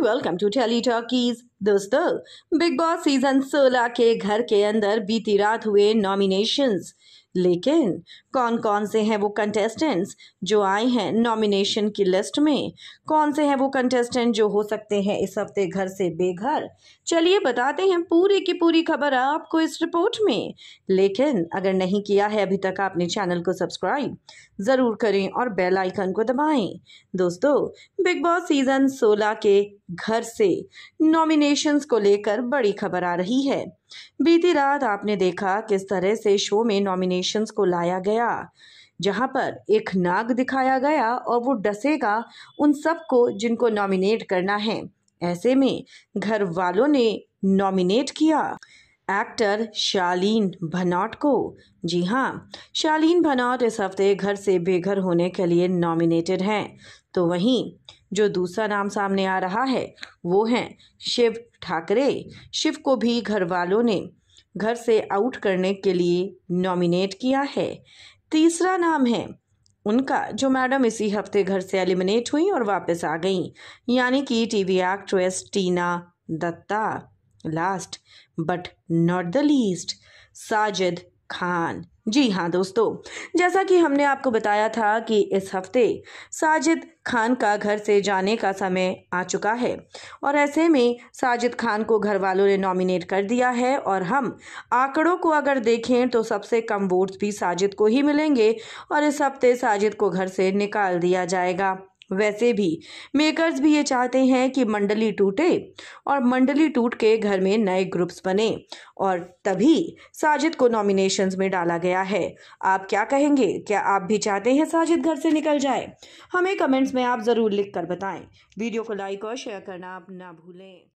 and welcome to tele talkies दोस्तों Bigg Boss season 16 के घर के अंदर बीती रात हुए नॉमिनेशंस लेकिन कौन कौन से हैं वो कंटेस्टेंट्स जो आए हैं नॉमिनेशन की लिस्ट में कौन से हैं वो कंटेस्टेंट जो हो सकते हैं इस हफ्ते घर से बेघर चलिए बताते हैं पूरी की पूरी खबर आपको इस रिपोर्ट में लेकिन अगर नहीं किया है अभी तक आपने चैनल को सब्सक्राइब ज़रूर करें और बेल आइकन को दबाएं दोस्तों बिग बॉस सीजन 16 के घर से नॉमिनेशंस को लेकर बड़ी खबर आ रही है बीती रात आपने देखा किस तरह से शो में नॉमिनेशंस को लाया गया जहां पर एक नाग दिखाया गया और वो डसेगा उन सबको जिनको नॉमिनेट करना है ऐसे में घर वालों ने नॉमिनेट किया एक्टर शालीन भनौट को जी हाँ शालीन भनौट इस हफ्ते घर से बेघर होने के लिए नॉमिनेटेड हैं तो वहीं जो दूसरा नाम सामने आ रहा है वो हैं शिव ठाकरे शिव को भी घर वालों ने घर से आउट करने के लिए नॉमिनेट किया है तीसरा नाम है उनका जो मैडम इसी हफ्ते घर से एलिमिनेट हुई और वापस आ गई यानी कि TV actress Tina Datta last but not the least Sajid Khan ji हाँ दोस्तों जैसा कि हमने आपको बताया था कि इस हफ्ते साजिद खान का घर से जाने का समय आ चुका है और ऐसे में साजिद खान को घर वालों ने नॉमिनेट कर दिया है और हम आंकड़ों को अगर देखें तो सबसे कम वोट्स भी साजिद को ही मिलेंगे और इस हफ्ते साजिद को घर से निकाल दिया जाएगा वैसे भी मेकर्स भी ये चाहते हैं कि मंडली टूटे और मंडली टूट के घर में नए ग्रुप्स बने और तभी साजिद को नॉमिनेशंस में डाला गया है आप क्या कहेंगे क्या आप भी चाहते हैं साजिद घर से निकल जाए हमें कमेंट्स में आप ज़रूर लिख कर बताएं वीडियो को लाइक और शेयर करना आप ना भूलें